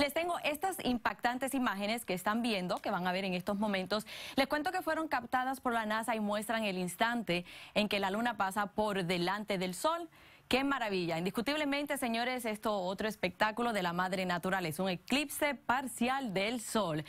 Les tengo estas impactantes imágenes que están viendo, que van a ver en estos momentos. Les cuento que fueron captadas por la NASA y muestran el instante en que la luna pasa por delante del sol. Qué maravilla. Indiscutiblemente, señores, esto otro espectáculo de la madre natural. Es un eclipse parcial del sol.